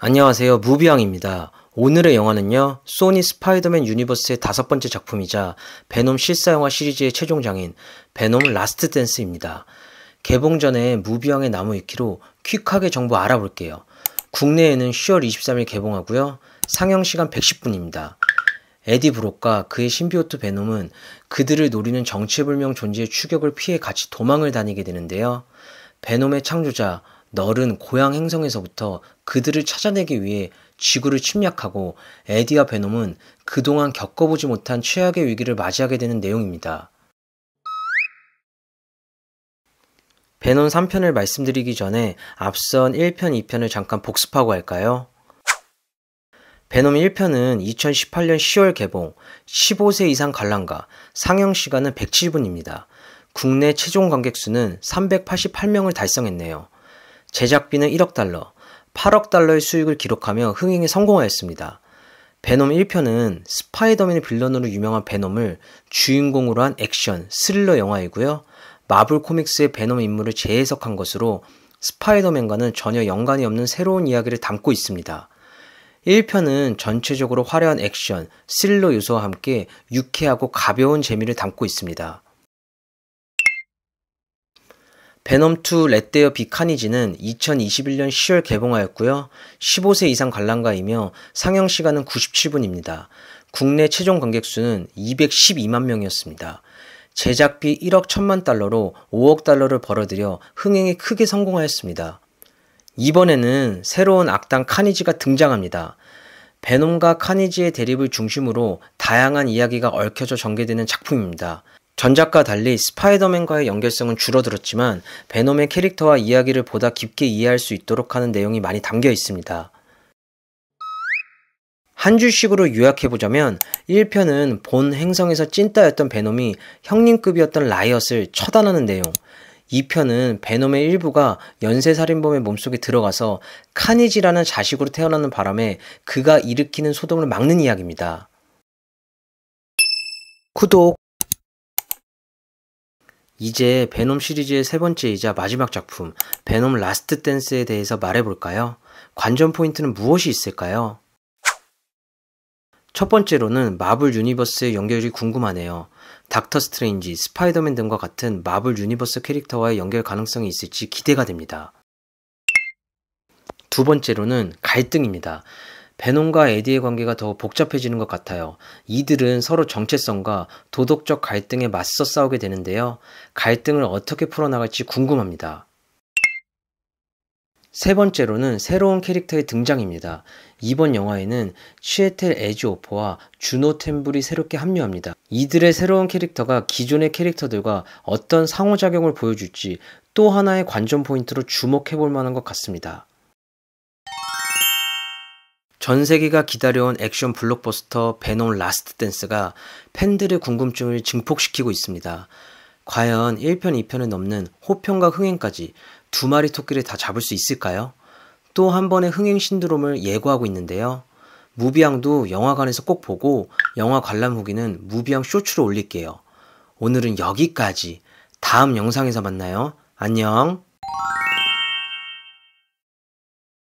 안녕하세요. 무비왕입니다 오늘의 영화는요, 소니 스파이더맨 유니버스의 다섯 번째 작품이자 베놈 실사영화 시리즈의 최종장인 베놈 라스트 댄스입니다. 개봉 전에 무비왕의 나무 위키로 퀵하게 정보 알아볼게요. 국내에는 10월 23일 개봉하고요. 상영 시간 110분입니다. 에디 브록과 그의 신비오트 베놈은 그들을 노리는 정체불명 존재의 추격을 피해 같이 도망을 다니게 되는데요. 베놈의 창조자 널은 고향 행성에서부터 그들을 찾아내기 위해 지구를 침략하고 에디와 베놈은 그동안 겪어보지 못한 최악의 위기를 맞이하게 되는 내용입니다. 베놈 3편을 말씀드리기 전에 앞선 1편, 2편을 잠깐 복습하고 할까요? 베놈 1편은 2018년 10월 개봉, 15세 이상 관람가, 상영 시간은 107분입니다. 국내 최종 관객 수는 388명을 달성했네요. 제작비는 1억 달러, 8억 달러의 수익을 기록하며 흥행에 성공하였습니다. 베놈 1편은 스파이더맨의 빌런으로 유명한 베놈을 주인공으로 한 액션, 스릴러 영화이고요. 마블 코믹스의 베놈 인물을 재해석한 것으로 스파이더맨과는 전혀 연관이 없는 새로운 이야기를 담고 있습니다. 1편은 전체적으로 화려한 액션, 스릴러 요소와 함께 유쾌하고 가벼운 재미를 담고 있습니다. 베넘2 레데어 비카니지는 2021년 10월 개봉하였고요. 15세 이상 관람가이며 상영 시간은 97분입니다. 국내 최종 관객 수는 212만 명이었습니다. 제작비 1억 1천만 달러로 5억 달러를 벌어들여 흥행에 크게 성공하였습니다. 이번에는 새로운 악당 카니지가 등장합니다. 베놈과 카니지의 대립을 중심으로 다양한 이야기가 얽혀져 전개되는 작품입니다. 전작과 달리 스파이더맨과의 연결성은 줄어들었지만 베놈의 캐릭터와 이야기를 보다 깊게 이해할 수 있도록 하는 내용이 많이 담겨 있습니다. 한 줄씩으로 요약해보자면 1편은 본 행성에서 찐따였던 베놈이 형님급이었던 라이엇을 처단하는 내용 2편은 베놈의 일부가 연쇄살인범의 몸속에 들어가서 카니지라는 자식으로 태어나는 바람에 그가 일으키는 소동을 막는 이야기입니다. 구독 이제 베놈 시리즈의 세 번째이자 마지막 작품 베놈 라스트 댄스에 대해서 말해볼까요? 관전 포인트는 무엇이 있을까요? 첫 번째로는 마블 유니버스의 연결이 궁금하네요. 닥터 스트레인지, 스파이더맨 등과 같은 마블 유니버스 캐릭터와의 연결 가능성이 있을지 기대가 됩니다. 두 번째로는 갈등입니다. 베놈과 에디의 관계가 더 복잡해지는 것 같아요. 이들은 서로 정체성과 도덕적 갈등에 맞서 싸우게 되는데요. 갈등을 어떻게 풀어나갈지 궁금합니다. 세 번째로는 새로운 캐릭터의 등장입니다. 이번 영화에는 취에텔 에지오퍼와 주노 템블이 새롭게 합류합니다. 이들의 새로운 캐릭터가 기존의 캐릭터들과 어떤 상호작용을 보여줄지 또 하나의 관전 포인트로 주목해볼 만한 것 같습니다. 전 세계가 기다려온 액션 블록버스터 베놈 라스트 댄스가 팬들의 궁금증을 증폭시키고 있습니다. 과연 1편, 2편을 넘는 호평과 흥행까지 두 마리 토끼를 다 잡을 수 있을까요? 또 한 번의 흥행 신드롬을 예고하고 있는데요. 무비앙도 영화관에서 꼭 보고 영화 관람 후기는 무비앙 쇼츠로 올릴게요. 오늘은 여기까지. 다음 영상에서 만나요. 안녕.